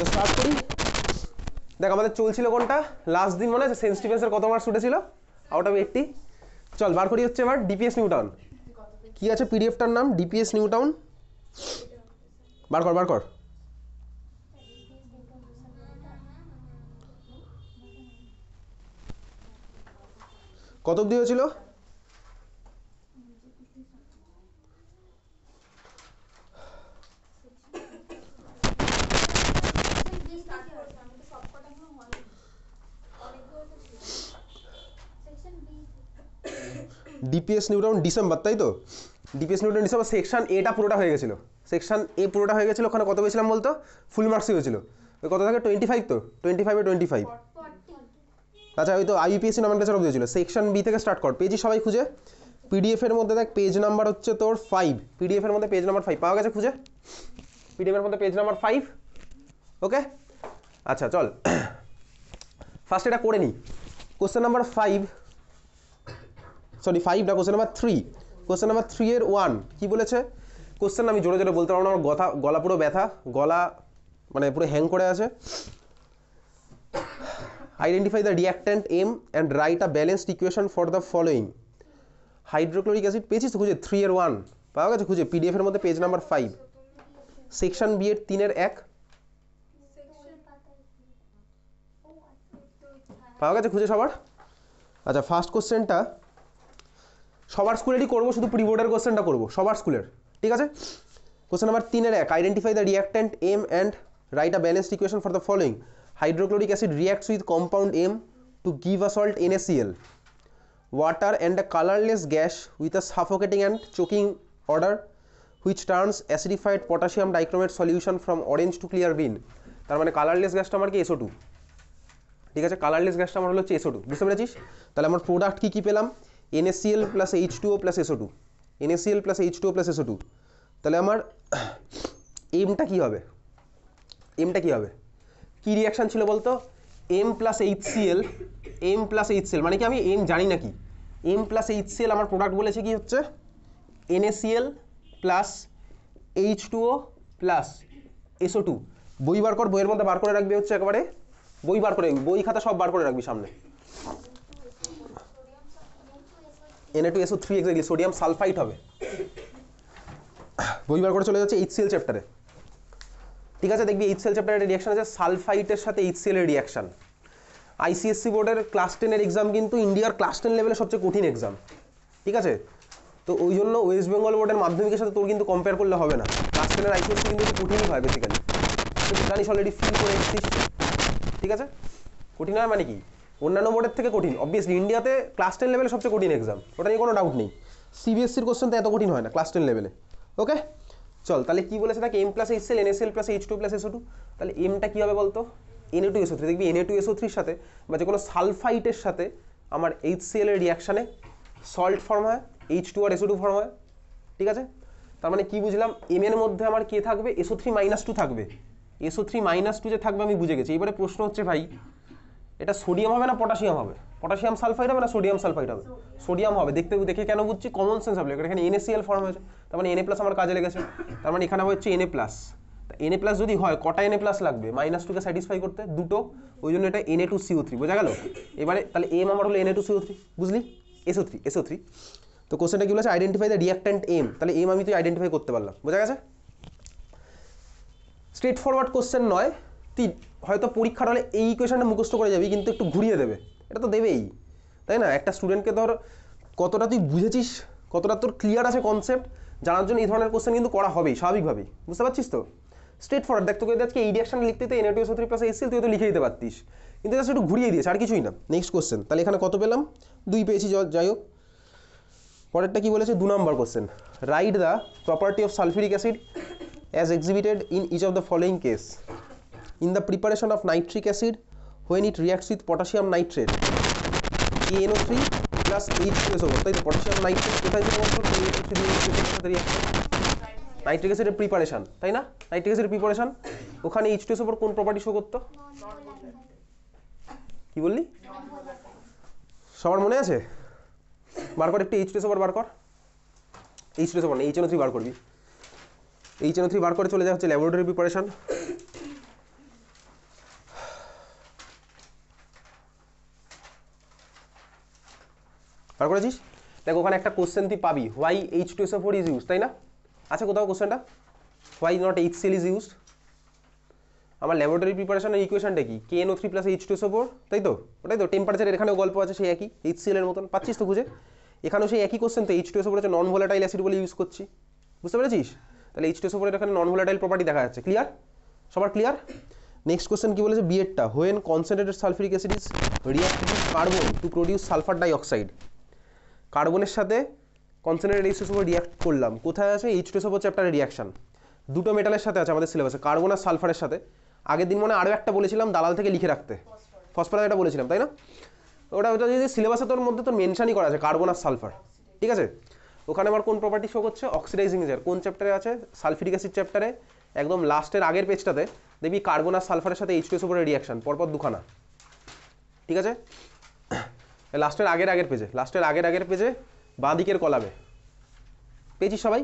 তো স্টার্ট করি দেখ আমাদের চলছিল কোনটা লাস্ট দিন মনে আছে সেন্সটিভেন্সের কত মার্কস উঠেছিল আউট অফ এইটটি চল বার করি হচ্ছে এবার ডিপিএস নিউটাউন কি আছে পিডিএফটার নাম ডিপিএস নিউটাউন বার কর বার কর কত অব্দি হয়েছিল ডিপিএস নিউটাউন ডিসেম্বর তাই তো ডিপিএস নিউটাউন ডিসেম্বর সেকশন এটা পুরোটা হয়ে গেছিলো সেকশন এ পুরোটা হয়ে গেছিলো ওখানে কত পেয়েছিলাম বলতো ফুল মার্কসই হয়েছিল ওই কত থাকে টোয়েন্টি ফাইভ তো টোয়েন্টি ফাইভে টোয়েন্টি ফাইভ আচ্ছা ওই তো আইপিএসসি নাম্বার কাছে দিয়েছিল সেকশন বি থেকে স্টার্ট কর পেয়েছি সবাই খুঁজে পিডিএফের মধ্যে দেখ পেজ নাম্বার হচ্ছে তোর ফাইভ পিডিএফের মধ্যে পেজ নাম্বার ফাইভ পাওয়া গেছে খুঁজে পিডিএফের মধ্যে পেজ নাম্বার ফাইভ ওকে আচ্ছা চল ফার্স্ট এটা করে নিই question number five sorry five না question number three question number three এর ওয়ান কী বলেছে কোশ্চেন আমি জোরে জোরে বলতে পারবো না আমার গথা গলা পুরো ব্যথা গলা মানে পুরো হ্যাং করে আছে identify the reactant M and write a balanced equation for the following hydrochloric acid পেয়েছিস খুঁজে থ্রি এর ওয়ান পাওয়া গেছে খুঁজে পিডিএফের মধ্যে page number five section B এর তিনের এক পাওয়া গেছে খুঁজে সবার আচ্ছা ফার্স্ট কোশ্চেনটা সবার স্কুলেরই করবো শুধু প্রি বোর্ডের কোশ্চেনটা করবো সবার স্কুলের ঠিক আছে কোশ্চেন নাম্বার তিনের এক identify the reactant M and write a balanced equation for the following hydrochloric acid reacts with compound M to give a salt ACL water and a colourless gas with a suffocating and choking odour which turns acidified potassium dichromate solution from orange to clear green তার মানে colourless গ্যাসটা আমার কি এসো two ঠিক আছে colourless গ্যাসটা আমার হলো হচ্ছে এসো টু বুঝতে পেরেছিস তাহলে আমার প্রোডাক্ট কী কী পেলাম NaCl plus H two O plus plus two plus plus H two O plus two তাহলে আমার এমটা কী হবে এমটা কী হবে কী রিয়াকশান ছিল বলতো M plus H M plus H মানে কি আমি এম জানি না কি এম প্লাস এইচ আমার প্রোডাক্ট বলেছে কি হচ্ছে NaCl plus H two O plus SO two বই বার কর বইয়ের মধ্যে বার করে রাখবি হচ্ছে একেবারে বই বার করে বই খাতা সব বার করে রাখবি সামনে Na two SO three exactly sodium sulphite হবে বুঝবার করে চলে যাচ্ছে এইচসিএল চ্যাপ্টারে ঠিক আছে দেখবি এইচসিএল চ্যাপ্টারের রিয়াকশন আছে সালফাইটের সাথে এইচসিএল এর রিয়াকশন আইসিএসসি বোর্ডের ক্লাস টেনের এক্সাম কিন্তু ইন্ডিয়ার ক্লাস টেন লেভেলের সবচেয়ে কঠিন এক্সাম ঠিক আছে তো ওই জন্য ওয়েস্ট বেঙ্গল বোর্ডের মাধ্যমিকের সাথে তোর কিন্তু কম্পেয়ার করলে হবে না ক্লাস টেনের আইসিএসসি কিন্তু কঠিনই হয় বেসিক্যালি তো জানিস অলরেডি ফিল করে এসেছিস ঠিক আছে কঠিন হয় মানে কি অন্যান্য বোর্ডের থেকে কঠিন অবভিয়াসলি ইন্ডিয়াতে ক্লাস টেন লেভেলে সবচেয়ে কঠিন এক্সাম ওটা নিয়ে কোনো ডাউট নেই সিবিএসসির e কোশ্চেন তো এত কঠিন হয় না ক্লাস টেন লেভেলে ওকে চল তাহলে কী বলেছে তাকে M plus H L L plus H two plus SO two তাহলে এমটা কী হবে বলতো এনএ টু এসও থ্রি দেখবি এনএ টু এসও থ্রির সাথে বা যে কোনো সালফাইটের সাথে আমার এইচ সি এলের রিয়াকশানে সল্ট ফর্ম হয় এইচ টু আর এসও টু ফর্ম হয় ঠিক আছে তার মানে কি বুঝলাম এম এর মধ্যে আমার কে থাকবে এসও থ্রি মাইনাস টু থাকবে এসও থ্রি মাইনাস টু যে থাকবে আমি বুঝে গেছি এবারে প্রশ্ন হচ্ছে ভাই এটা সোডিয়াম হবে না পটাশিয়াম হবে পটাশিয়াম সালফাইড হবে না সোডিয়াম সালফাইড হবে সোডিয়াম হবে দেখতে দেখে কেন বুঝছি কমন সেন্স হবে এখানে এনএসিএল ফর্ম হয়েছে তার মানে এনএ প্লাস আমার কাজে লেগেছে তার মানে এখানে হচ্ছে এনএ প্লাস এনএ প্লাস যদি হয় কটা এনএ প্লাস লাগবে মাইনাস টুকে স্যাটিসফাই করতে দুটো ওই জন্য এটা এনএ টু সিও থ্রি বোঝা গেল এবারে তাহলে এম আমার হলো এনএ টু সিও থ্রি বুঝলি এসও থ্রি এসও থ্রি তো কোশ্চেনটা কি বলেছে আইডেন্টিফাই দ্য রিয়াক্ট্যান্ট এম তাহলে এম আমি তো আইডেন্টিফাই করতে পারলাম বোঝা গেছে স্ট্রেট ফরওয়ার্ড কোশ্চেন নয় তিন হয়তো পরীক্ষার হলে এই ইকুয়েশনটা মুখস্থ করে যাবি কিন্তু একটু ঘুরিয়ে দেবে এটা তো দেবেই তাই না একটা স্টুডেন্টকে ধর কতটা তুই বুঝেছিস কতটা তোর ক্লিয়ার আছে কনসেপ্ট জানার জন্য এই ধরনের কোশ্চেন কিন্তু করা হবেই স্বাভাবিকভাবেই বুঝতে পারছিস তো স্ট্রেট ফরওয়ার্ড দেখ তোকে আজকে এই রিয়াকশন লিখতে তো এনএটিও সত্রি প্লাস এসিল তুই তো লিখে দিতে পারতিস কিন্তু জাস্ট একটু ঘুরিয়ে দিয়েছে আর কিছুই না নেক্সট কোশ্চেন তাহলে এখানে কত পেলাম দুই পেয়েছি যাই হোক পরেরটা কী বলেছে দু নম্বর question write the property of sulphuric acid as exhibited in each of the following case in the preparation of nitric acid when it reacts with potassium nitrate KNO3 plus H2SO4 তাই তো potassium nitrate কোথায় থেকে বলছো KNO3 এর সাথে nitric অ্যাসিডের preparation তাই না নাইট্রিক অ্যাসিডের প্রিপারেশান ওখানে H2SO4 কোন প্রপার্টি শো করতো কি বললি সবার মনে আছে বার কর একটু H2SO4 বার কর H2SO4 না HNO3 বার করবি এইচ এন থ্রি বার করে চলে যাচ্ছে ল্যাবরেটরি প্রিপারেশন বার করেছিস দেখ ওখানে একটা কোশ্চেন তুই পাবি why H two SO four is use তাই না আচ্ছা কোথাও কোশ্চেনটা why not H CL is use আমার ল্যাবরেটরি প্রিপারেশনের ইকুয়েশনটা কি K N O three plus H two SO four তাই তো ওটাই তো টেম্পারেচার এখানেও গল্প আছে সেই একই এইচ সিএলের মতন পাচ্ছিস তো খুঁজে এখানেও সেই একই কোশ্চেন তো এইচ টু এসও ফোর হচ্ছে নন ভোলাটাইল অ্যাসিড বলে ইউজ করছি বুঝতে পেরেছিস তাহলে এইচ টু এসও ফোরের এখানে নন ভোলাটাইল প্রপার্টি দেখা যাচ্ছে ক্লিয়ার সবার ক্লিয়ার নেক্সট কোশ্চেন কী বলেছে বিএডটা when concentrated sulphuric acid is react with carbon to produce sulphur dioxide কার্বনের সাথে কনসেন্ট্রেটেড এইচ টুসোফোর রিয়াক্ট করলাম কোথায় আছে এইচ হচ্ছে একটা রিয়াকশান দুটো মেটালের সাথে আছে আমাদের সিলেবাসে কার্বন আর সালফারের সাথে আগের দিন মনে আরও একটা বলেছিলাম দালাল থেকে লিখে রাখতে ফসফরাস এটা বলেছিলাম তাই না ওটা ওটা যে সিলেবাসে তোর মধ্যে তোর মেনশানই করা আছে কার্বন আর সালফার ঠিক আছে ওখানে আমার কোন প্রপার্টি শো করছে অক্সিডাইজিং এজেন্ট কোন চ্যাপ্টারে আছে সালফিরিক অ্যাসিড চ্যাপ্টারে একদম লাস্টের আগের পেজটাতে দেখবি কার্বন আর সালফারের সাথে এইচ টু এস রিয়াকশন পরপর দুখানা ঠিক আছে লাস্টের আগের আগের পেজে লাস্টের আগের আগের পেজে বাঁ দিকের কলামে পেয়েছি সবাই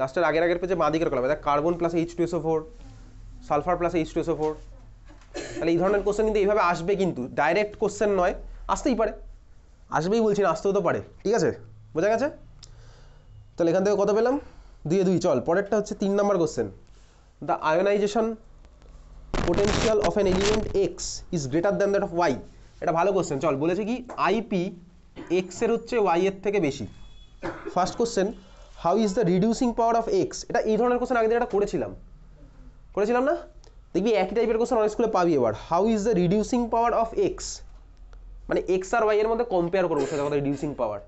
লাস্টের আগের আগের পেজে বাঁ দিকের কলামে দেখ carbon plus H two SO four sulphur plus H two SO four তাহলে এই ধরনের কোশ্চেন কিন্তু এইভাবে আসবে কিন্তু ডাইরেক্ট কোশ্চেন নয় আসতেই পারে আসবেই বলছি না আসতেও তো পারে ঠিক আছে বোঝা গেছে তাহলে এখান থেকে কত পেলাম দুয়ে দুই চল পরেরটা হচ্ছে তিন নম্বর question the ionisation potential of an element X is greater than that of Y এটা ভালো কোশ্চেন চল বলেছে কি আইপি এক্সের হচ্ছে ওয়াই এর থেকে বেশি first question how is the reducing power of X এটা এই ধরনের কোশ্চেন আগে এটা করেছিলাম করেছিলাম না দেখবি একই টাইপের কোশ্চেন অনেক স্কুলে পাবি এবার how is the reducing power of X মানে এক্স আর ওয়াই এর মধ্যে কম্পেয়ার করবো সেটা আমাদের রিডিউসিং পাওয়ার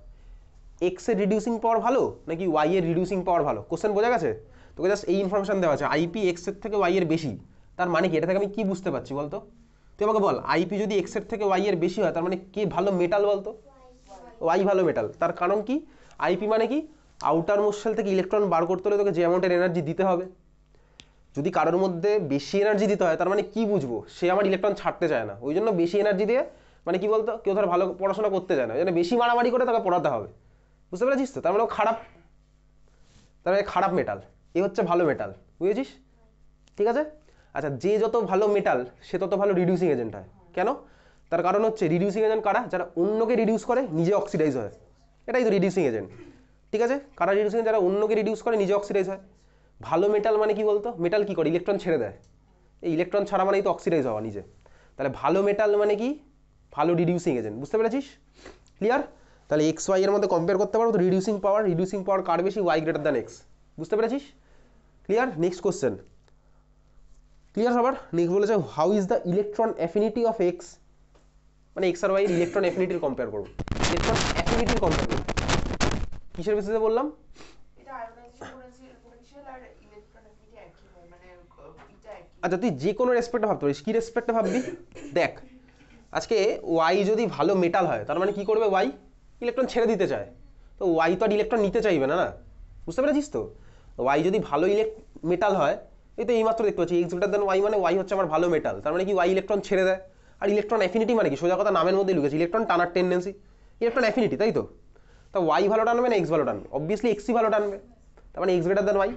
এক্স এর রিডিউসিং পাওয়ার ভালো নাকি ওয়াই এর রিডিউসিং পাওয়ার ভালো কোশ্চেন বোঝা গেছে তোকে জাস্ট এই ইনফরমেশন দেওয়া আছে আইপি এক্স এর থেকে ওয়াই এর বেশি তার মানে কি এটা থেকে আমি কি বুঝতে পারছি বলতো তুই আমাকে বল আইপি যদি এক্সের থেকে ওয়াই এর বেশি হয় তার মানে কে ভালো মেটাল বলতো ওয়াই ভালো মেটাল তার কারণ কি আইপি মানে কি আউটার মোশেল থেকে ইলেকট্রন বার করতে হলে তোকে যে অ্যামাউন্টের এনার্জি দিতে হবে যদি কারোর মধ্যে বেশি এনার্জি দিতে হয় তার মানে কি বুঝবো সে আমার ইলেকট্রন ছাড়তে চায় না ওই জন্য বেশি এনার্জি দিয়ে মানে কি বলতো কেউ ধর ভালো পড়াশোনা করতে চায় না ওই জন্য বেশি মারামারি করে তাকে পড়াতে হবে বুঝতে পেরেছিস তো তার মানে ও খারাপ তার মানে খারাপ মেটাল এ হচ্ছে ভালো মেটাল বুঝেছিস ঠিক আছে আচ্ছা যে যত ভালো মেটাল সে তত ভালো রিডিউসিং এজেন্ট হয় কেন তার কারণ হচ্ছে রিডিউসিং এজেন্ট কারা যারা অন্যকে রিডিউস করে নিজে অক্সিডাইজ হয় এটাই তো রিডিউসিং এজেন্ট ঠিক আছে কারা রিডিউসিং যারা অন্যকে রিডিউস করে নিজে অক্সিডাইজ হয় ভালো মেটাল মানে কি বলতো মেটাল কি করে ইলেকট্রন ছেড়ে দেয় এই ইলেকট্রন ছাড়া মানেই তো অক্সিডাইজ হওয়া নিজে তাহলে ভালো মেটাল মানে কি ভালো রিডিউসিং এজেন্ট বুঝতে পেরেছিস ক্লিয়ার তাহলে এক্স ওয়াই এর মধ্যে কম্পেয়ার করতে পারো তো রিডিউসিং পাওয়ার রিডিউসিং পাওয়ার কার বেশি ওয়াই গ্রেটার দ্যান এক্স বুঝতে পেরেছিস ক্লিয়ার নেক্সট কোশ্চেন ক্লিয়ার সবার নেক্সট বলেছে how is the electron affinity of X মানে এক্স আর ওয়াই ইলেকট্রন অ্যাফিনিটির কম্পেয়ার করব ইলেকট্রন অ্যাফিনিটির কম্পেয়ার করব কিসের বিষয়ে বললাম মানে, আচ্ছা তুই যে কোনো রেসপেক্টে ভাবতে পারিস কি রেসপেক্টে ভাববি দেখ আজকে ওয়াই যদি ভালো মেটাল হয় তার মানে কি করবে ওয়াই ইলেকট্রন ছেড়ে দিতে চায় তো ওয়াই তো আর ইলেকট্রন নিতে চাইবে না না বুঝতে পেরেছিস তো ওয়াই যদি ভালো ইলেক মেটাল হয় এই তো এইমাত্র দেখতে পাচ্ছি এক্স গ্রেটার দেন ওয়াই মানে ওয়াই হচ্ছে আমার ভালো মেটাল তার মানে কি ওয়াই ইলেকট্রন ছেড়ে দেয় আর ইলেকট্রন অ্যাফিনিটি মানে কি সোজা কথা নামের মধ্যে লুকেছে ইলেকট্রন টানার টেন্ডেন্সি ইলেকট্রন অ্যাফিনিটি তাই তো তা ওয়াই ভালো টানবে না এক্স ভালো টানবে অবভিয়াসলি এক্সই ভালো টানবে তার মানে এক্স গ্রেটার দেন ওয়াই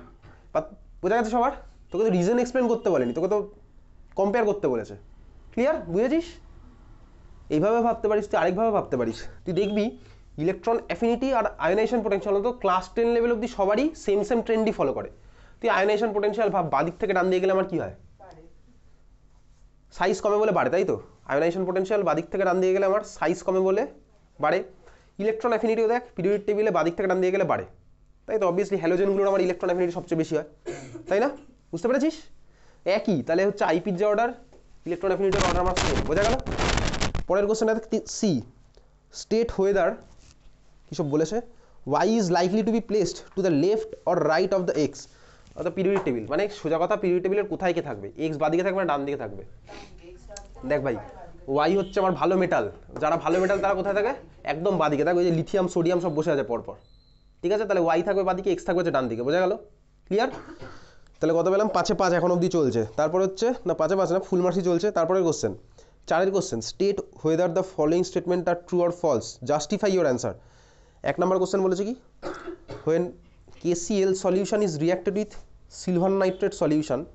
বা বোঝা গেছে সবার তোকে তো রিজন এক্সপ্লেন করতে বলেনি তোকে তো কম্পেয়ার করতে বলেছে ক্লিয়ার বুঝেছিস এইভাবে ভাবতে পারিস তুই আরেকভাবে ভাবতে পারিস তুই দেখবি ইলেকট্রন অ্যাফিনিটি আর আয়োনাইজেশন পোটেনশিয়াল তো ক্লাস টেন লেভেল অব্দি সবারই সেম সেম ট্রেন্ডই ফলো করে তুই আয়নাইশন পোটেনশিয়াল ভাব বাদিক থেকে ডান দিয়ে গেলে আমার কি হয় সাইজ কমে বলে বাড়ে তাই তো আয়নাইশন পোটেনশিয়াল বাদিক থেকে ডান দিয়ে গেলে আমার সাইজ কমে বলে বাড়ে ইলেকট্রন অ্যাফিনিটিও দেখ পিরিয়ড টেবিলে বাদিক থেকে ডান দিয়ে গেলে বাড়ে তাই তো অবভিয়াসলি হ্যালোজেনগুলোর আমার ইলেকট্রন অ্যাফিনিটি সবচেয়ে বেশি হয় তাই না বুঝতে পেরেছিস একই তাহলে হচ্ছে আইপির যে অর্ডার ইলেকট্রন অ্যাফিনিটির অর্ডার আমার সেম বোঝা গেল পরের দেখ সি স্টেট ওয়েদার কিসব বলেছে Y is likely to be placed to the left or right of the X অর্থাৎ পিরিয়ড টেবিল মানে সোজা কথা পিরিয়ড টেবিলের কোথায় কে থাকবে এক্স বাদিকে থাকবে না ডান দিকে থাকবে দেখ ভাই ওয়াই হচ্ছে আমার ভালো মেটাল যারা ভালো মেটাল তারা কোথায় থাকে একদম বাদিকে থাকবে ওই যে লিথিয়াম সোডিয়াম সব বসে আছে পরপর ঠিক আছে তাহলে ওয়াই থাকবে বাদিকে এক্স থাকবে ডান দিকে বোঝা গেল ক্লিয়ার তাহলে কত পেলাম পাঁচে পাঁচ এখন অবধি চলছে তারপর হচ্ছে না পাঁচে পাঁচ না ফুল মার্সি চলছে তারপরে কোশ্চেন চারের question state whether the following statement are true or false justify your answer এক নম্বর কোশ্চেন বলেছে কি when KCl solution is reacted with silver nitrate solution.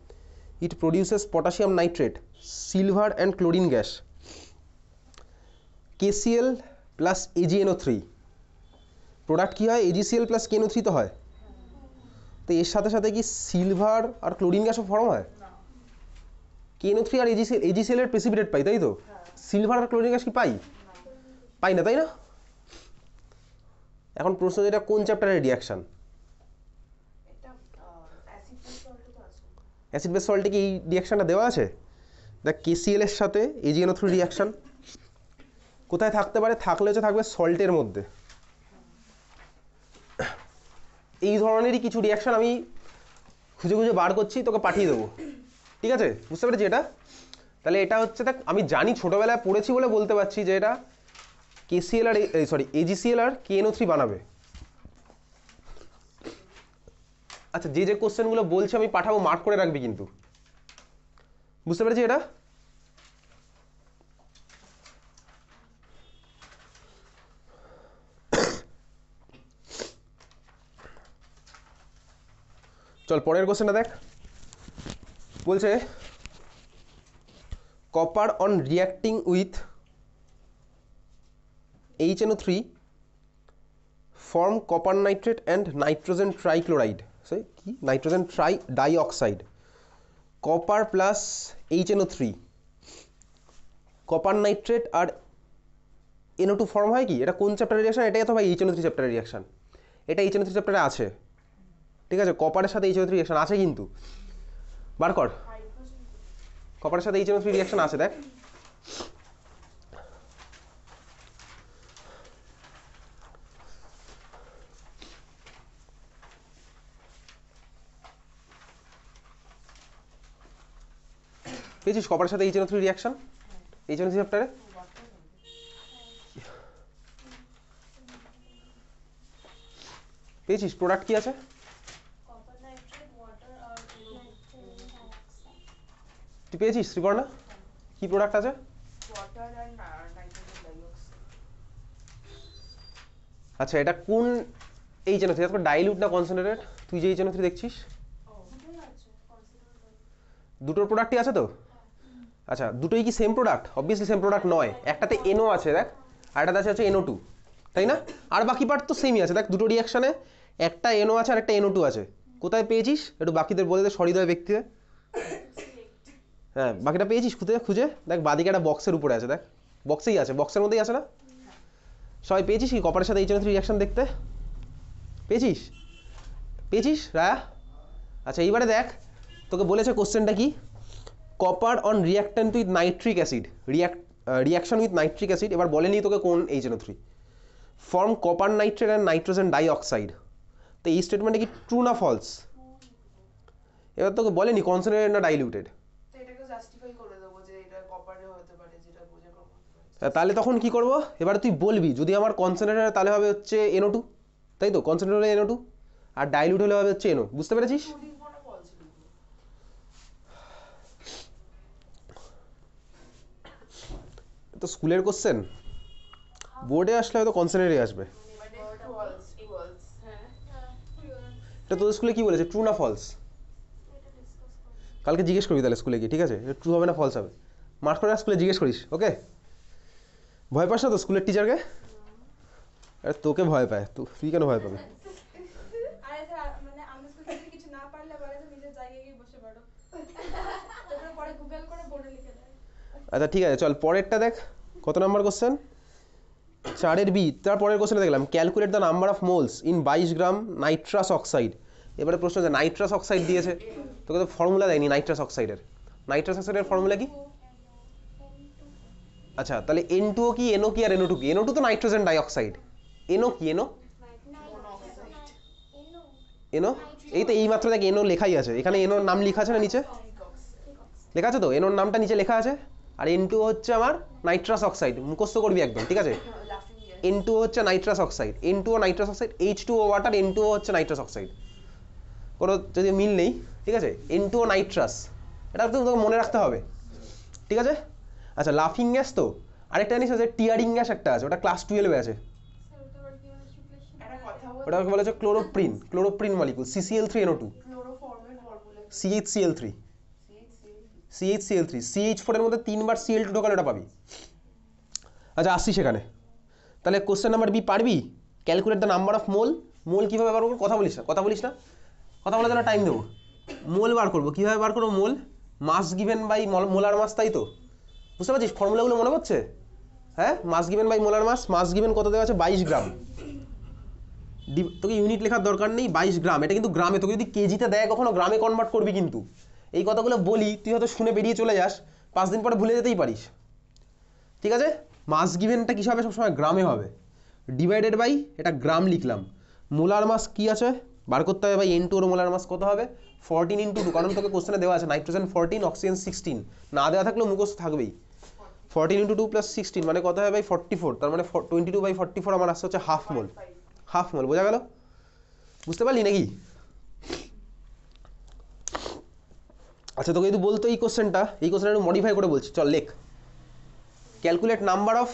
It produces potassium nitrate, silver and chlorine gas. KCl plus AgNO3 product কী হয় AgCl plus কেনো three তো হয় তো এর সাথে সাথে কি সিলভার আর ক্লোরিন গ্যাসও ফর্ম হয় কেনো থ্রি আর এজিসিএল এজিসিএল এর প্রেসিপিটেট পাই তাই তো সিলভার আর ক্লোরিন গ্যাস কি পাই পাই না তাই না এখন প্রশ্ন যেটা কোন চ্যাপ্টারের রিয়াকশান অ্যাসিড বেস সল্টে কি এই রিয়াকশানটা দেওয়া আছে দেখ কেসিএলের সাথে এজিএনও থ্রি রিয়াকশান কোথায় থাকতে পারে থাকলে হচ্ছে থাকবে সল্টের মধ্যে এই ধরনেরই কিছু রিয়াকশান আমি খুঁজে খুঁজে বার করছি তোকে পাঠিয়ে দেবো ঠিক আছে বুঝতে পেরেছি এটা তাহলে এটা হচ্ছে দেখ আমি জানি ছোটোবেলায় পড়েছি বলে বলতে পারছি যে এটা কেসিএল আর সরি এজিসিএল আর এনও থ্রি বানাবে আচ্ছা যে যে কোশ্চেনগুলো বলছি আমি পাঠাবো মার্ক করে রাখবি কিন্তু বুঝতে পেরেছি এটা চল পরের কোশ্চেনটা দেখ বলছে copper on reacting with H NO three form copper nitrate and nitrogen trichloride sorry কি nitrogen tri dioxide copper plus H NO three copper nitrate আর এনও টু ফর্ম হয় কি এটা কোন চ্যাপ্টারের রিয়াকশান এটাই অথবা এইচ এনও থ্রি চ্যাপ্টারের রিয়াকশান এটা এইচ এনও থ্রি চ্যাপ্টারে আছে ঠিক আছে কপারের সাথে এইচ এনও থ্রি রিয়াকশান আছে কিন্তু বার কর কপারের সাথে এইচ এনও থ্রি রিয়াকশান আছে দেখ পেয়েছিস কপারের সাথে ও থ্রি রিয়াকশন এইচএনও থ্রি চ্যাপ্টারে পেয়েছিস প্রোডাক্ট কি আছে তুই পেয়েছিস শ্রীবর্ণা কি প্রোডাক্ট আছে আচ্ছা এটা কোন এই জন্য থ্রি ডাইলিউট না কনসেন্ট্রেট তুই যে এই জন্য থ্রি দেখছিস দুটোর প্রোডাক্টই আছে তো আচ্ছা দুটোই কি same product obviously same product নয় একটাতে এনও আছে দেখ আর একটাতে আছে হচ্ছে এনও টু তাই না আর বাকি পার্ট তো সেমই আছে দেখ দুটো রিয়াকশানে একটা এনও আছে আর একটা এনও টু আছে কোথায় পেয়েছিস একটু বাকিদের বলে দে দেয় ব্যক্তিদের হ্যাঁ বাকিটা পেয়েছিস খুঁজে খুঁজে দেখ বাদিকে একটা বক্সের উপরে আছে দেখ বক্সেই আছে বক্সের মধ্যেই আছে না সবাই পেয়েছিস কি কপারের সাথে এই জন্য রিয়াকশান দেখতে পেয়েছিস পেয়েছিস রায়া আচ্ছা এইবারে দেখ তোকে বলেছে কোশ্চেনটা কি copper on reactant with nitric acid react reaction with nitric acid এবার বলেনি তোকে কোন H NO three form copper nitrate and nitrogen dioxide তো এই স্টেটমেন্টে কি ট্রু না ফলস এবার তোকে বলেনি কনসেন্ট্রেটেড না ডাইলিউটেড মানে তাহলে তখন কি করব এবার তুই বলবি যদি আমার কনসেন্ট্রেটার তাহলে হবে হচ্ছে এনো টু তাই তো কনসেন্ট্রেট এনো টু আর ডাইলিউট হলে হবে হচ্ছে এনো বুঝতে পেরেছিস তো স্কুলের কোশ্চেন বোর্ডে আসলে হয়তো কনসেনেরই আসবে এটা তোদের স্কুলে কি বলেছে ট্রু না ফলস কালকে জিজ্ঞেস করবি তাহলে স্কুলে গিয়ে ঠিক আছে ট্রু হবে না ফলস হবে মার্ক করে স্কুলে জিজ্ঞেস করিস ওকে ভয় পাস না তো স্কুলের টিচারকে আরে তোকে ভয় পায় তুই কেন ভয় পাবি আচ্ছা ঠিক আছে চল পরেরটা দেখ কত নাম্বার কোশ্চেন চারের বি তারপরের কোশ্চেনে দেখলাম calculate the number of moles in বাইশ গ্রাম নাইট্রাস অক্সাইড এবারে প্রশ্ন আছে নাইট্রাস অক্সাইড দিয়েছে তোকে তো ফর্মুলা দেয়নি নাইট্রাস অক্সাইডের নাইট্রাস অক্সাইডের ফর্মুলা কি আচ্ছা তাহলে এন টুও কি এনও কি আর এনও টু কি এনও টু তো নাইট্রোজেন ডাইঅক্সাইড এনও কি এনও এনো এই তো এইমাত্র দেখ এনো লেখাই আছে এখানে এনোর নাম লেখা আছে না নিচে লেখা আছে তো এনোর নামটা নিচে লেখা আছে আর এন টু হচ্ছে আমার নাইট্রাস অক্সাইড মুখস্থ করবি একদম ঠিক আছে এন টু হচ্ছে nitrous oxide N two O nitrous oxide H two O water N two O হচ্ছে নাইট্রাস অক্সাইড কোনো যদি মিল নেই ঠিক আছে এন টু ও নাইট্রাস এটা তো তোকে মনে রাখতে হবে ঠিক আছে আচ্ছা লাফিং গ্যাস তো আরেকটা জিনিস আছে টিয়ারিং গ্যাস একটা আছে ওটা ক্লাস টুয়েলভে আছে ওটা বলেছে chloroprene chloroprene molecule CCl three NO two CH Cl three CH Cl three CH ফোরের মধ্যে তিনবার সিএল টু ঢোকালে ওটা পাবি আচ্ছা আসছি সেখানে তাহলে কোশ্চেন নাম্বার বি পারবি calculate the number of mole mole কীভাবে বার করবো কথা বলিস না কথা বলিস না কথা বলে তাহলে টাইম দেবো মোল বার করবো কীভাবে বার করবো mole mass given by molar mass তাই তো বুঝতে পারছিস ফর্মুলাগুলো মনে হচ্ছে হ্যাঁ mass given by molar mass mass given কত দেওয়া আছে বাইশ গ্রাম তোকে ইউনিট লেখার দরকার নেই বাইশ গ্রাম এটা কিন্তু গ্রামে তোকে যদি কেজিতে দেয় কখনো গ্রামে কনভার্ট করবি কিন্তু এই কথাগুলো বলি তুই হয়তো শুনে বেরিয়ে চলে যাস পাঁচ দিন পরে ভুলে যেতেই পারিস ঠিক আছে মাস গিভেনটা কী হবে সবসময় গ্রামে হবে ডিভাইডেড বাই এটা গ্রাম লিখলাম মোলার মাস কি আছে বার করতে হবে বাই এন টু ওর মোলার মাস কত হবে ফোরটিন ইন্টু টু কারণ তোকে কোশ্চেনে দেওয়া আছে নাইট্রোজেন ফোরটিন অক্সিজেন সিক্সটিন না দেওয়া থাকলেও মুখস্থ থাকবেই fourteen into two plus sixteen মানে কত হবে বাই ফর্টি ফোর তার মানে twenty two by forty four আমার আসছে হচ্ছে হাফ মোল হাফ মোল বোঝা গেল বুঝতে পারলি নাকি আচ্ছা তোকে যদি বলতো এই কোশ্চেনটা এই কোশ্চেনটা একটু মডিফাই করে বলছি চল লেখ calculate number of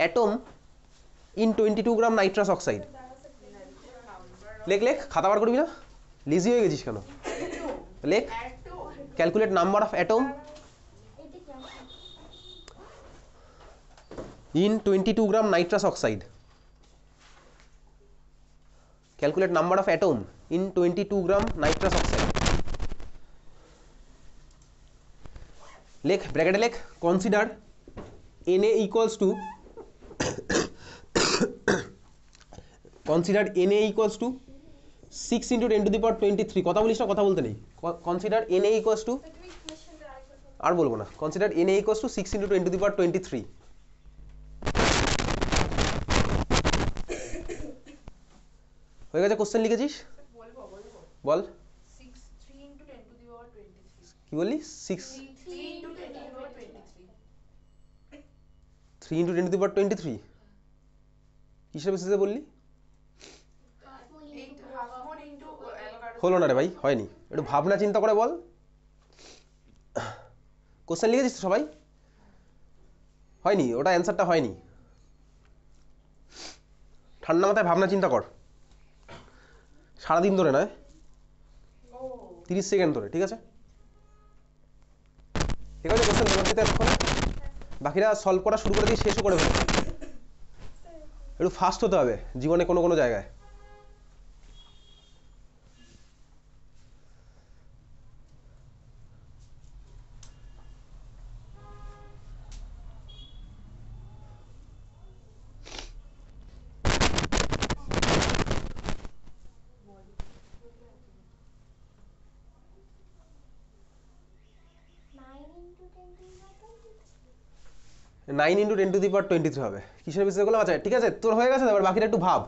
atom in twenty two gram nitrous oxide লেখ লেখ খাতা বার করবি না লিজি হয়ে গেছিস কেন লেখ calculate number of atom in twenty two gram nitrous oxide calculate number of atom in twenty two gram nitrous oxide লেখ ব্র্যাকেটে লেখ consider N A equals to consider N A equals to six into ten to the power twenty three কথা বলিস না কথা বলতে নেই consider N A equals to আর বলবো না consider N A equals to six into ten to the power twenty three হয়ে গেছে কোশ্চেন লিখেছিস বল কি বললি six three into ten to the power twenty three কিসের বেসিসে বললি হলো না রে ভাই হয়নি একটু ভাবনা চিন্তা করে বল কোশ্চেন লিখেছিস সবাই হয়নি ওটা অ্যান্সারটা হয়নি ঠান্ডা মাথায় ভাবনা চিন্তা কর সারাদিন ধরে নয় তিরিশ সেকেন্ড ধরে ঠিক আছে ঠিক আছে কোশ্চেন এতক্ষণ বাকিরা সলভ করা শুরু করে দিয়ে শেষও করে ফেলছে একটু ফাস্ট হতে হবে জীবনে কোনো কোনো জায়গায় nine into ten to the power twenty three হবে কিসের বিশেষ করলাম আচ্ছা ঠিক আছে তোর হয়ে গেছে এবার বাকিটা একটু ভাব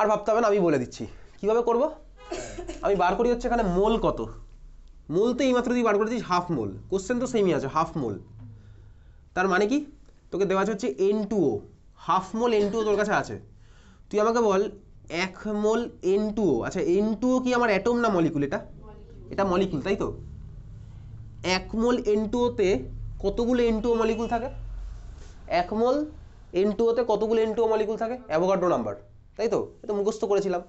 আর ভাবতে হবে না আমি বলে দিচ্ছি কীভাবে করব আমি বার করি হচ্ছে এখানে মোল কত মোল তো এইমাত্র তুই বার করে দিস হাফ মোল কোশ্চেন তো সেমই আছে হাফ মোল তার মানে কি তোকে দেওয়া আছে হচ্ছে N two O half mole N two O তোর কাছে আছে তুই আমাকে বল এক মোল এন টু ও আচ্ছা এন টু ও কি আমার অ্যাটম না মলিকুল এটা এটা মলিকুল তাই তো এক মোল এন টু ওতে কতগুলো এন টু ও মলিকুল থাকে এক মোল এন টুওতে কতগুলো এন টুও মলিকুল থাকে অ্যাভোগাড্রো নাম্বার তাই তো এটা মুখস্থ করেছিলাম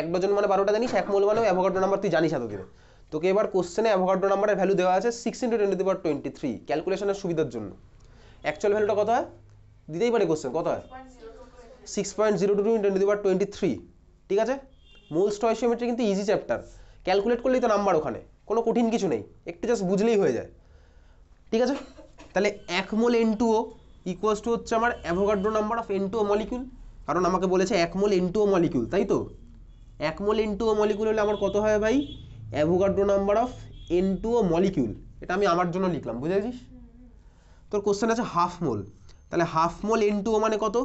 এক ডজন মানে বারোটা জানিস এক মোল মানে অ্যাভোগাড্রো নাম্বার তুই জানিস এতদিনে তোকে এবার কোশ্চেনে অ্যাভোগাড্রো নাম্বারের ভ্যালু দেওয়া আছে six into ten to power twenty three ক্যালকুলেশনের সুবিধার জন্য অ্যাকচুয়াল ভ্যালুটা কত হয় দিতেই পারে কোশ্চেন কত হয় six point zero two two ten to power twenty three ঠিক আছে মূল স্টয়সিওমেট্রি কিন্তু ইজি চ্যাপ্টার ক্যালকুলেট করলেই তো নাম্বার ওখানে কোনো কঠিন কিছু নেই একটু জাস্ট বুঝলেই হয়ে যায় ঠিক আছে তাহলে এক mole N two O equals to হচ্ছে আমার Avogadro number of N two molecule কারণ আমাকে বলেছে এক মোল এন টু মলিকিউল তাই তো এক মোল এন টু মলিকিউল হলে আমার কত হয় ভাই Avogadro number of N two molecule এটা আমি আমার জন্য লিখলাম বুঝেছিস তোর কোশ্চেন আছে হাফ মোল তাহলে হাফ মোল এন টু মানে কত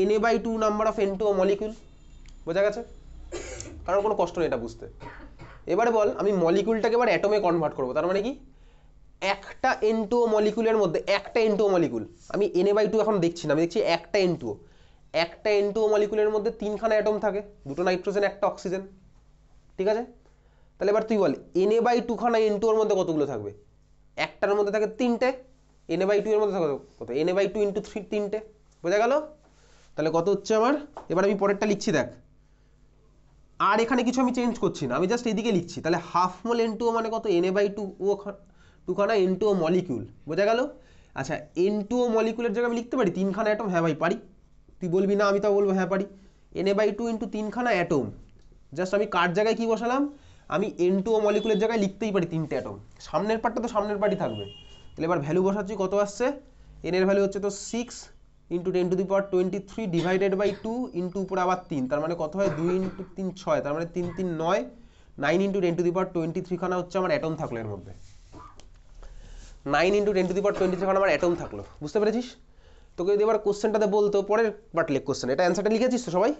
N A by two number of N two molecule বোঝা গেছে কারণ কোনো কষ্ট নেই এটা বুঝতে এবারে বল আমি মলিকিউলটাকে এবার অ্যাটমে কনভার্ট করবো তার মানে কি একটা এন ও মলিকুলের মধ্যে একটা এন ও মলিকুল আমি এনএ বাই টু এখন দেখছি না আমি দেখছি একটা এন ও একটা এন ও মলিকুলের মধ্যে তিনখানা অ্যাটম থাকে দুটো নাইট্রোজেন একটা অক্সিজেন ঠিক আছে তাহলে এবার তুই বল এনএ বাই টুখানা এন টু এর মধ্যে কতগুলো থাকবে একটার মধ্যে থাকে তিনটে এনএ বাই টু এর মধ্যে থাকে কত N A by two into three তিনটে বোঝা গেল তাহলে কত হচ্ছে আমার এবার আমি পরেরটা লিখছি দেখ আর এখানে কিছু আমি চেঞ্জ করছি না আমি জাস্ট এদিকে লিখছি তাহলে হাফ মোল এন টু মানে কত এনএ বাই টু ও টুখানা এন টু ও মলিকিউল বোঝা গেল আচ্ছা এন টু ও মলিকুলের জায়গায় আমি লিখতে পারি তিনখানা অ্যাটম হ্যাঁ ভাই পারি তুই বলবি না আমি তা বলবো হ্যাঁ পারি N A by two into তিনখানা অ্যাটম জাস্ট আমি কার জায়গায় কী বসালাম আমি এন টু ও মলিকুলের জায়গায় লিখতেই পারি তিনটে অ্যাটম সামনের পার্টটা তো সামনের পার্টই থাকবে তাহলে এবার ভ্যালু বসাচ্ছি কত আসছে এন এর ভ্যালু হচ্ছে তো six into ten to the power twenty three divided by two into উপরে আবার তিন তার মানে কত হয় দুই ইন্টু তিন ছয় তার মানে তিন তিন নয় nine into ten to the power twenty থ্রিখানা হচ্ছে আমার অ্যাটম থাকলো এর মধ্যে nine into ten to the power twenty three আমার অ্যাটম থাকলো বুঝতে পেরেছিস তোকে যদি এবার কোশ্চেনটাতে বলতো পরের বাট লেখ কোশ্চেন এটা অ্যান্সারটা লিখেছিস তো সবাই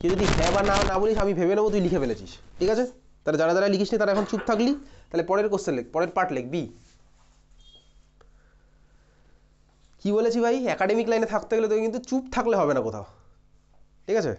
তুই যদি হ্যাঁ বা না না বলিস আমি ভেবে নেবো তুই লিখে ফেলেছিস ঠিক আছে তাহলে যারা যারা লিখিসনি তারা এখন চুপ থাকলি তাহলে পরের কোশ্চেন লেখ পরের পার্ট লেখ বি কি বলেছি ভাই একাডেমিক লাইনে থাকতে গেলে তোকে কিন্তু চুপ থাকলে হবে না কোথাও ঠিক আছে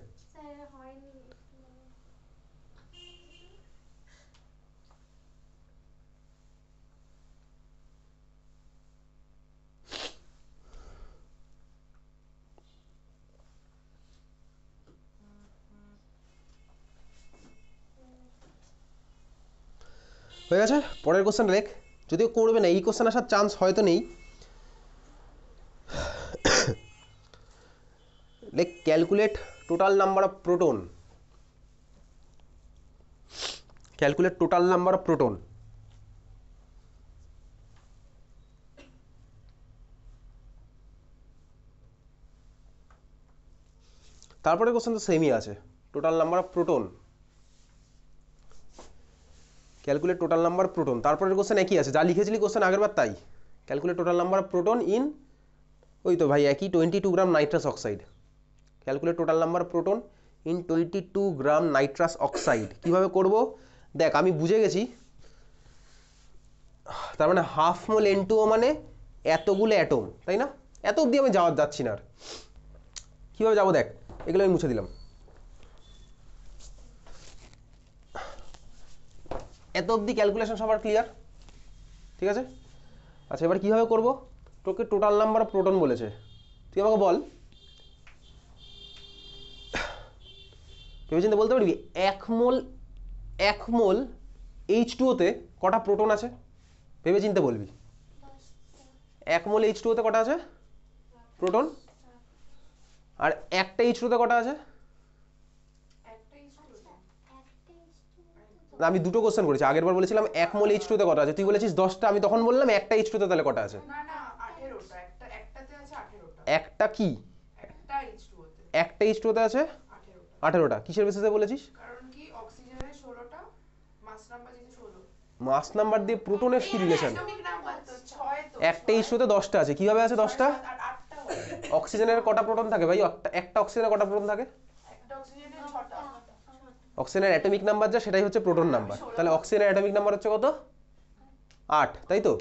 হয়ে গেছে পরের কোশ্চেন লেখ যদিও করবে না এই কোশ্চেন আসার চান্স হয়তো নেই লেখ calculate total number of proton calculate total number of proton তারপরে কোশ্চেন তো সেমই আছে total number of proton calculate total number proton তারপরের কোশ্চেন একই আছে যা লিখেছিলি কোশ্চেন আগেরবার তাই calculate total number of proton in ওই তো ভাই একই twenty two gram nitrous oxide calculate total number proton in twenty two gram nitrous oxide কীভাবে করবো দেখ আমি বুঝে গেছি তার মানে হাফ মোল এন ও মানে এতগুলো অ্যাটম তাই না এত অবধি আমি যাওয়ার যাচ্ছি না আর কীভাবে যাবো দেখ এগুলো আমি মুছে দিলাম এত অব্দি ক্যালকুলেশন সবার ক্লিয়ার ঠিক আছে আচ্ছা এবার কীভাবে করব তোকে টোটাল নাম্বার অফ প্রোটন বলেছে তুই আমাকে বল ভেবেচিন্তে বলতে পারবি এক মোল এক মোল এইচ টুওতে কটা প্রোটন আছে ভেবেচিন্তে বলবি এক মোল এইচ টুওতে কটা আছে প্রোটন আর একটা এইচ টুতে কটা আছে আমি দুটো কোশ্চেন করেছি আগের বার বলেছিলাম এক মোল এইচ টুতে কটা আছে তুই বলেছিস দশটা আমি তখন বললাম একটা এইচ টুতে তাহলে কটা আছে একটা কি একটা এইচ টুতে আছে আঠেরোটা কিসের বেসিসে বলেছিস মাস নাম্বার দিয়ে প্রোটনের কি রিলেশন একটা ইস্যুতে দশটা আছে কিভাবে আছে দশটা অক্সিজেনের কটা প্রোটন থাকে ভাই একটা অক্সিজেনের কটা প্রোটন থাকে অক্সিজেনের অ্যাটমিক নাম্বার যা সেটাই হচ্ছে প্রোটন নাম্বার তাহলে অক্সিজেনের অ্যাটমিক নাম্বার হচ্ছে কত আট তাই তো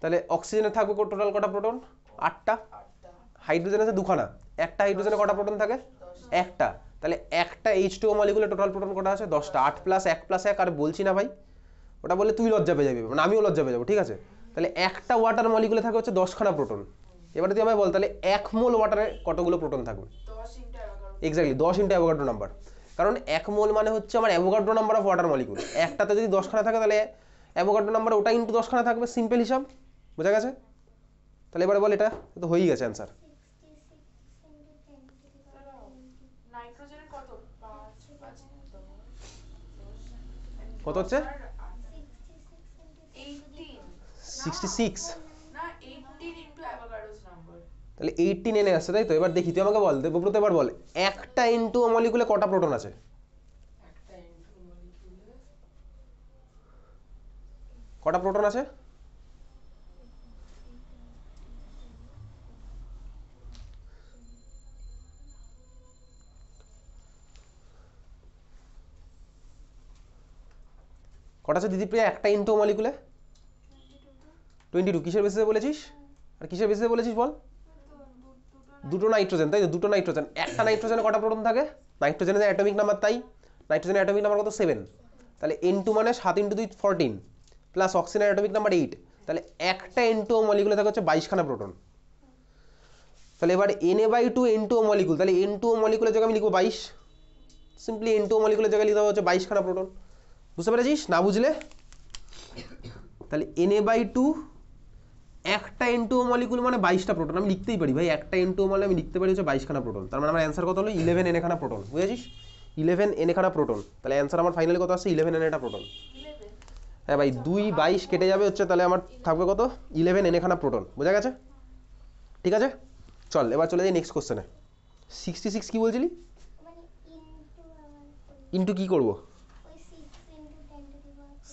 তাহলে অক্সিজেনে থাকবে টোটাল কটা প্রোটন আটটা হাইড্রোজেন আছে দুখানা একটা হাইড্রোজেনে কটা প্রোটন থাকে একটা তাহলে একটা এইচ টু মলিগুলো টোটাল প্রোটন কটা আছে দশটা আট প্লাস এক প্লাস এক আর বলছি না ভাই ওটা বললে তুই লজ্জা পেয়ে যাবি মানে আমিও লজ্জা পেয়ে যাবো ঠিক আছে তাহলে একটা ওয়াটার মলিগুলো থাকে হচ্ছে দশখানা প্রোটন এবারে তুই আমায় বল তাহলে এক মোল ওয়াটারে কতগুলো প্রোটন থাকবে এক্স্যাক্টলি দশ ইন্টু অ্যাভোকাডো নাম্বার কারণ এক মোল মানে হচ্ছে আমার Avogadro number of water molecule একটাতে যদি দশখানা থাকে তাহলে অ্যাভোকাডো নাম্বার ওটা ইন্টু দশখানা থাকবে সিম্পল হিসাব বোঝা গেছে তাহলে এবারে বল এটা তো হয়েই গেছে অ্যান্সার কত হচ্ছে সিক্সটি সিক্স তাহলে এইটটিন এনে আসছে তাই তো এবার দেখি তুই আমাকে বল দেবব্রত এবার বল একটা ইন্টু অমলিকুলে কটা প্রোটন আছে কটা প্রোটন আছে কটা আছে দিদি প্রিয়া একটা ইন্টু অমলিকুলে টোয়েন্টি টু কিসের বেসিসে বলেছিস আর কিসের বেসিসে বলেছিস বল দুটো নাইট্রোজেন তাই দুটো নাইট্রোজেন একটা নাইট্রোজেনে কটা প্রোটন থাকে নাইট্রোজেনের অ্যাটমিক নাম্বার তাই নাইট্রোজেনের অ্যাটমিক নাম্বার কত সেভেন তাহলে এন টু মানে সাত ইন্টু দুই fourteen plus oxygen atomic number eight তাহলে একটা এন টু মলিকুলে থাকে হচ্ছে বাইশখানা প্রোটন তাহলে এবার N A by two N two molecule তাহলে এন টু মলিকুলের জায়গায় আমি লিখবো বাইশ সিম্পলি এন টু মলিকুলের জায়গায় লিখতে হবে হচ্ছে বাইশখানা প্রোটন বুঝতে পেরেছিস না বুঝলে তাহলে এন এ বাই টু একটা এন এনটুও মলিকুল মানে বাইশটা প্রোটন আমি লিখতেই পারি ভাই একটা এন এনটুও মলে আমি লিখতে পারি হচ্ছে বাইশখানা প্রোটন তার মানে আমার অ্যান্সার কত হলো ইলেভেন এনেখানা প্রোটন বুঝেছিস ইলেভেন এনেখানা প্রোটন তাহলে অ্যান্সার আমার ফাইনালি কত আসছে ইলেভেন এনেটা প্রোটন হ্যাঁ ভাই দুই বাইশ কেটে যাবে হচ্ছে তাহলে আমার থাকবে কত ইলেভেন এনেখানা প্রোটন বোঝা গেছে ঠিক আছে চল এবার চলে যাই নেক্সট কোশ্চেনে সিক্সটি সিক্স কী বলছিলি ইন্টু কী করবো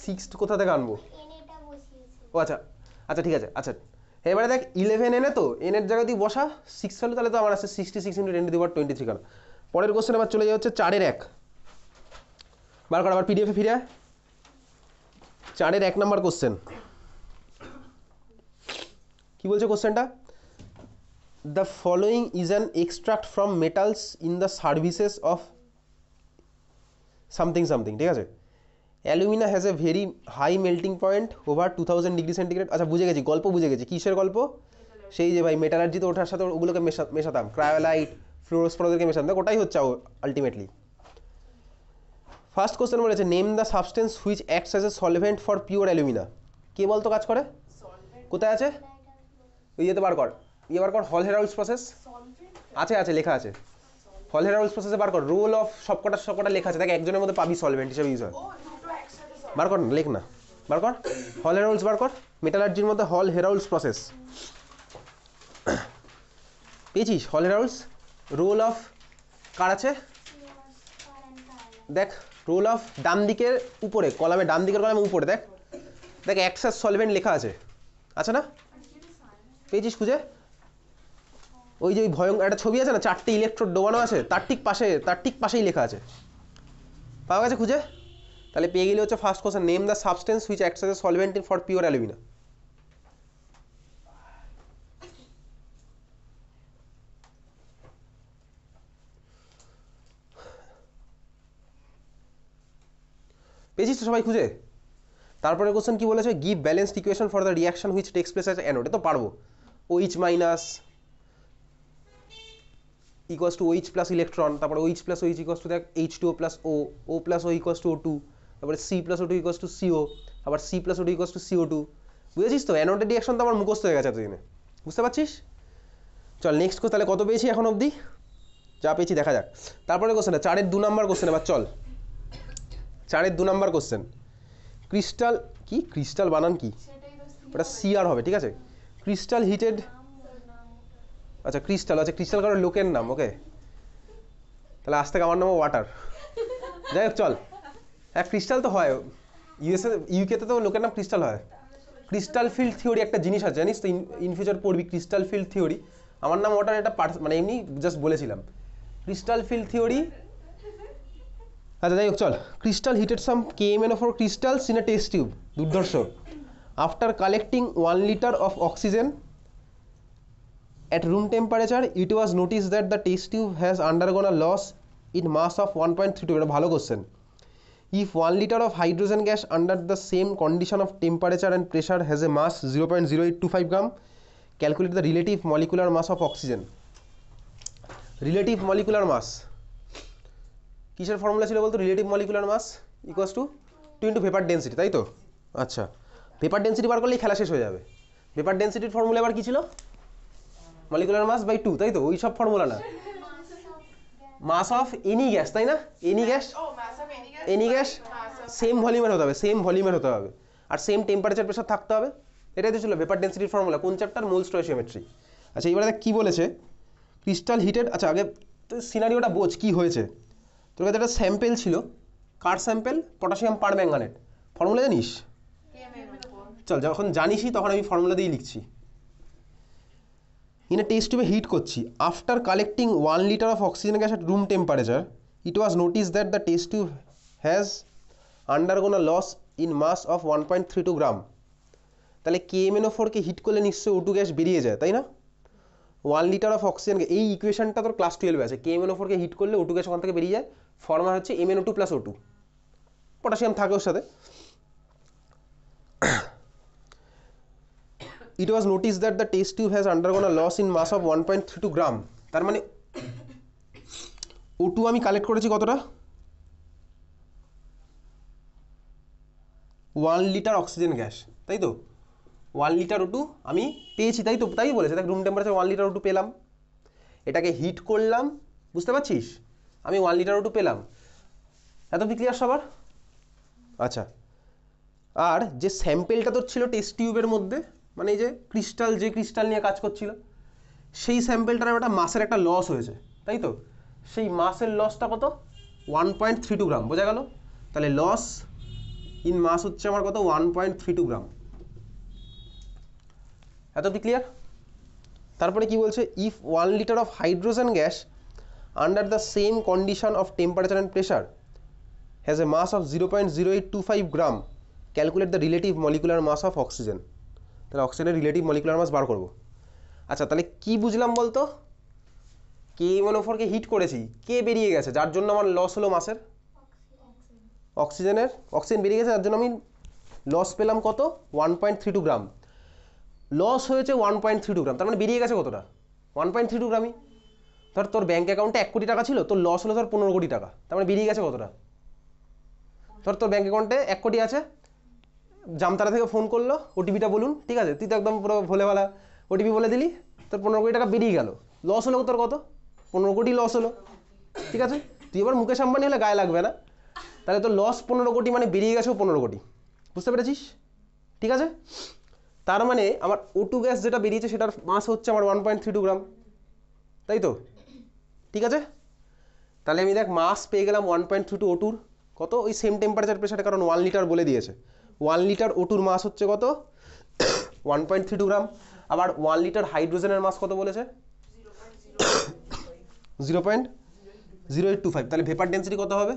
সিক্স কোথা থেকে আনবো ও আচ্ছা আচ্ছা ঠিক আছে আচ্ছা এবারে দেখ ইলেভেন এনে তো এনের জায়গা দিয়ে বসা সিক্স হলে তাহলে তো আমার আছে sixty six into ten the power twenty three কেন পরের কোশ্চেন আবার চলে যাচ্ছে চারের এক বার কর আবার পিডিএফে ফিরে চারের এক নাম্বার কোশ্চেন কি বলছে কোশ্চেনটা the following is an extract from metals in the services of something something ঠিক আছে alumina has a very high melting point over two thousand degree centigrade আচ্ছা বুঝে গেছি গল্প বুঝে গেছি কিসের গল্প সেই যে ভাই মেটালার্জি তো ওঠার সাথে ওগুলোকে মেশা মেশাতাম ক্রায়োলাইট ফ্লোরোস্পোরোদেরকে মেশাতাম দেখ ওটাই হচ্ছে আলটিমেটলি ফার্স্ট কোশ্চেন বলেছে name the substance which acts as a solvent for pure alumina কে বলতো কাজ করে কোথায় আছে ইয়েতে বার কর ইয়ে বার কর হল হেরাউলস প্রসেস আছে আছে লেখা আছে হল হেরাউলস প্রসেসে বার কর রোল অফ সবকটা সবকটা লেখা আছে দেখ একজনের মধ্যে পাবি সলভেন্ট হিসেবে ইউজ হয় বার কর লেখ না বার কর হল হেরাউলস বার কর মেটালার্জির মধ্যে হল হেরাউলস প্রসেস পেয়েছিস হল হেরাউলস রোল অফ কার আছে দেখ রোল অফ ডান দিকের উপরে কলামে ডান দিকের কলামে উপরে দেখ দেখ অ্যাক্সেস সলভেন্ট লেখা আছে আছে না পেয়েছিস খুঁজে ওই যে ওই ভয়ঙ্কর একটা ছবি আছে না চারটে ইলেকট্রোড ডোবানো আছে তার ঠিক পাশে তার ঠিক পাশেই লেখা আছে পাওয়া গেছে খুঁজে তাহলে পেয়ে গেলে হচ্ছে first question name the substance which acts as a solvent for pure alumina পেয়েছিস তো সবাই খুঁজে তারপরে কোশ্চেন কি বলেছে give balanced equation for the reaction which takes place at anode তো পারবো O H minus equals to H plus electron তারপরে OH plus O H equals to দেখ H two O plus O O plus O equals to O two তারপরে C plus O two equals to CO আবার C plus O two equals to CO two বুঝেছিস তো annotated reaction তো আমার মুখস্ত হয়ে গেছে এতদিনে বুঝতে পারছিস চল নেক্সট কোর্স তাহলে কত পেয়েছি এখন অবধি যা পেয়েছি দেখা যাক তারপরে কোশ্চেন চারের দু নম্বর কোশ্চেন এবার চল চারের দু নম্বর কোশ্চেন ক্রিস্টাল কি ক্রিস্টাল বানান কি ওটা সিআর হবে ঠিক আছে ক্রিস্টাল হিটেড আচ্ছা ক্রিস্টাল আচ্ছা ক্রিস্টাল কারোর লোকের নাম ওকে তাহলে আজ থেকে আমার নাম ওয়াটার যাই হোক চল হ্যাঁ ক্রিস্টাল তো হয় ইউএসএ ইউকেতে তো লোকের নাম ক্রিস্টাল হয় ক্রিস্টাল ফিল্ড থিওরি একটা জিনিস আছে জানিস তো ইন ফিউচার পড়বি ক্রিস্টাল ফিল্ড থিওরি আমার নাম ওটার একটা পার্স মানে এমনি জাস্ট বলেছিলাম ক্রিস্টাল ফিল্ড থিওরি আচ্ছা যাই হোক চল crystal heated some M N four crystals in a test tube দুর্ধর্ষ after collecting one litre of oxygen at room temperature it was notice that the test tube has undergone a loss in mass of one point three two এটা ভালো question if 1 liter of hydrogen gas under the same condition of temperature and pressure has a mass 0.0825 gram calculate the relative molecular mass of oxygen relative molecular mass কিসের formula ছিল বলতো relative molecular mass equals to two into vapour density তাই তো আচ্ছা vapour density বার করলেই খেলা শেষ হয়ে যাবে ভেপার ডেন্সিটির ফর্মুলা এবার কী ছিল মলিকুলার মাস বাই টু তাই তো ওই সব ফর্মুলা না মাস অফ এনি গ্যাস তাই না any gas any gas same ভলিউমের হতে হবে সেম ভলিউমের হতে হবে আর সেম টেম্পারেচার প্রেশার থাকতে হবে এটাই তো ছিল ভেপার ডেন্সিটির ফর্মুলা কোন চ্যাপ্টার মোল স্টোসিওমেট্রি আচ্ছা এবারে দেখ কী বলেছে ক্রিস্টাল হিটেড আচ্ছা আগে তো সিনারিওটা বোঝ কী হয়েছে তোর কাছে একটা স্যাম্পেল ছিল কার sample potassium permanganate formula জানিস চল যখন জানিসই তখন আমি ফর্মুলা দিয়েই লিখছি ইন এ টেস্ট টিউবে হিট করছি after collecting one litre of oxygen gas at room temperature it was notice that the test tube undergone a loss in mass of one point three two gram তাহলে KMnO ফোরকে hit করলে নিশ্চয়ই ওটু gas বেরিয়ে যায় তাই না one litre of oxygen এই ইকুয়েশনটা তোর ক্লাস টুয়েলভে আছে কেএমএনও ফোরকে হিট করলে ওটু গ্যাস ওখান থেকে বেরিয়ে যায় ফর্মার হচ্ছে MnO two plus O two potassium থাকে ওর সাথে it was notice that the test tube has undergone a loss in mass of one point three two gram তার মানে ওটু আমি কালেক্ট করেছি কতটা ওয়ান লিটার অক্সিজেন গ্যাস তাই তো ওয়ান লিটার ওটু আমি পেয়েছি তাই তো তাই বলেছে দেখ room temperature one litre O two পেলাম এটাকে হিট করলাম বুঝতে পারছিস আমি ওয়ান লিটার ওটু পেলাম এত ক্লিয়ার সবার আচ্ছা আর যে স্যাম্পেলটা তোর ছিল টেস্ট টিউবের মধ্যে মানে এই যে ক্রিস্টাল যে ক্রিস্টাল নিয়ে কাজ করছিল সেই স্যাম্পেলটার একটা মাসের একটা লস হয়েছে তাই তো সেই মাসের লসটা কত one point three two gram বোঝা গেল তাহলে লস ইন মাস হচ্ছে আমার কত one point three two gram এত এতটি ক্লিয়ার তারপরে কি বলছে if one litre of hydrogen gas under the same condition of temperature and pressure has a mass of zero point zero eight two five gram calculate the relative molecular mass of oxygen তাহলে অক্সিজেনের relative molecular মাস বার করবো আচ্ছা তাহলে কি বুঝলাম বলতো কে মনোফরকে hit করেছি কে বেরিয়ে গেছে যার জন্য আমার লস হলো মাসের অক্সিজেনের অক্সিজেন বেরিয়ে গেছে তার জন্য আমি লস পেলাম কত one point three two gram loss হয়েছে one point three two gram তার মানে বেরিয়ে গেছে কতটা ওয়ান পয়েন্ট থ্রি টু গ্রামই ধর তোর ব্যাঙ্ক অ্যাকাউন্টে এক কোটি টাকা ছিল তোর লস হলো ধর পনেরো কোটি টাকা তার মানে বেরিয়ে গেছে কতটা ধর তোর ব্যাঙ্ক অ্যাকাউন্টে এক কোটি আছে জামতারা থেকে ফোন করলো ওটিপিটা বলুন ঠিক আছে তুই তো একদম পুরো ভোলেবেলা ওটিপি বলে দিলি তোর পনেরো কোটি টাকা বেরিয়ে গেল লস হলো তোর কত পনেরো কোটি লস হলো ঠিক আছে তুই এবার মুকেশ আম্বানি হলে গায়ে লাগবে না তাহলে তো লস পনেরো কোটি মানে বেরিয়ে গেছেও পনেরো কোটি বুঝতে পেরেছিস ঠিক আছে তার মানে আমার ওটু গ্যাস যেটা বেরিয়েছে সেটার মাস হচ্ছে আমার one point three two gram তাই তো ঠিক আছে তাহলে আমি দেখ মাস পেয়ে গেলাম ওয়ান পয়েন্ট থ্রি টু ওটুর কত ওই সেম টেম্পারেচার প্রেশারে কারণ ওয়ান লিটার বলে দিয়েছে ওয়ান লিটার ওটুর মাস হচ্ছে কত one point three two gram আবার ওয়ান লিটার হাইড্রোজেনের মাস কত বলেছে zero point zero eight two five তাহলে ভেপার ডেন্সিটি কত হবে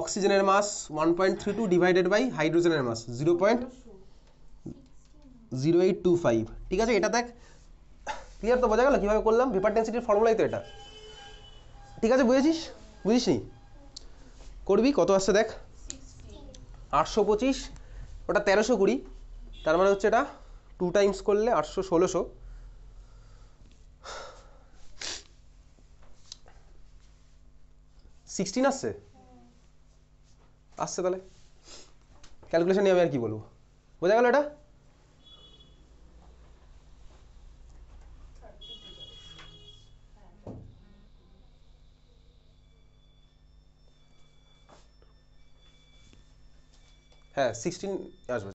অক্সিজেনের mass one point three two divided by হাইড্রোজেনের mass zero point zero eight two five ঠিক আছে এটা দেখ ক্লিয়ার তো বোঝা গেল কীভাবে করলাম ভেপার ডেন্সিটির ফর্মুলাই তো এটা ঠিক আছে বুঝেছিস বুঝিস নি করবি কত আসছে দেখ আটশো পঁচিশ ওটা তেরোশো কুড়ি তার মানে হচ্ছে এটা টু টাইমস করলে আটশো ষোলোশো সিক্সটিন আসছে আসছে তাহলে ক্যালকুলেশন নিয়ে আমি আর কি বলবো বোঝা গেল এটা হ্যাঁ সিক্সটিন আসবে